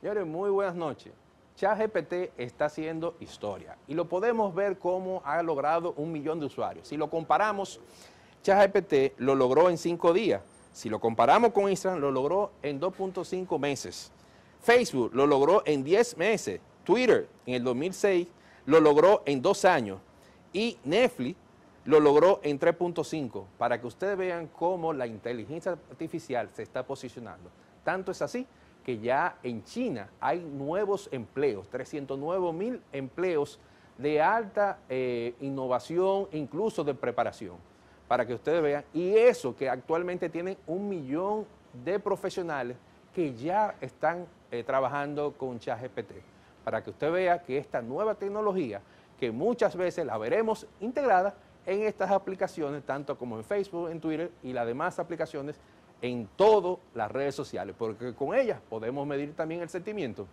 Señores, muy buenas noches. ChatGPT está haciendo historia y lo podemos ver cómo ha logrado un millón de usuarios. Si lo comparamos, ChatGPT lo logró en cinco días. Si lo comparamos con Instagram, lo logró en 2.5 meses. Facebook lo logró en 10 meses. Twitter en el 2006 lo logró en dos años. Y Netflix lo logró en 3.5, para que ustedes vean cómo la inteligencia artificial se está posicionando. Tanto es así que ya en China hay nuevos empleos, 309 mil empleos de alta eh, innovación, incluso de preparación, para que ustedes vean. Y eso que actualmente tienen un millón de profesionales que ya están eh, trabajando con ChatGPT, para que usted vea que esta nueva tecnología, que muchas veces la veremos integrada en estas aplicaciones, tanto como en Facebook, en Twitter y las demás aplicaciones en todas las redes sociales, porque con ellas podemos medir también el sentimiento.